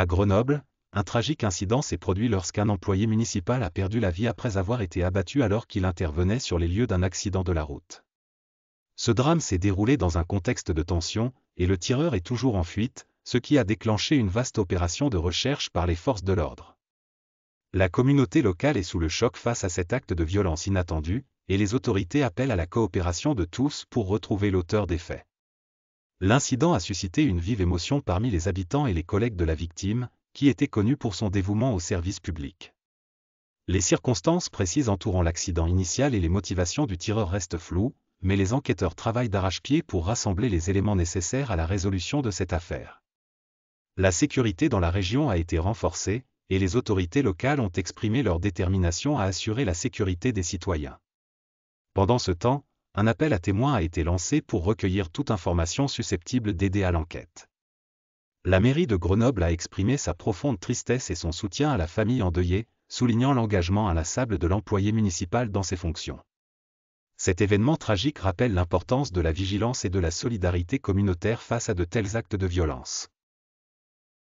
À Grenoble, un tragique incident s'est produit lorsqu'un employé municipal a perdu la vie après avoir été abattu alors qu'il intervenait sur les lieux d'un accident de la route. Ce drame s'est déroulé dans un contexte de tension, et le tireur est toujours en fuite, ce qui a déclenché une vaste opération de recherche par les forces de l'ordre. La communauté locale est sous le choc face à cet acte de violence inattendu, et les autorités appellent à la coopération de tous pour retrouver l'auteur des faits. L'incident a suscité une vive émotion parmi les habitants et les collègues de la victime, qui était connue pour son dévouement au service public. Les circonstances précises entourant l'accident initial et les motivations du tireur restent floues, mais les enquêteurs travaillent d'arrache-pied pour rassembler les éléments nécessaires à la résolution de cette affaire. La sécurité dans la région a été renforcée, et les autorités locales ont exprimé leur détermination à assurer la sécurité des citoyens. Pendant ce temps, un appel à témoins a été lancé pour recueillir toute information susceptible d'aider à l'enquête. La mairie de Grenoble a exprimé sa profonde tristesse et son soutien à la famille endeuillée, soulignant l'engagement inlassable de l'employé municipal dans ses fonctions. Cet événement tragique rappelle l'importance de la vigilance et de la solidarité communautaire face à de tels actes de violence.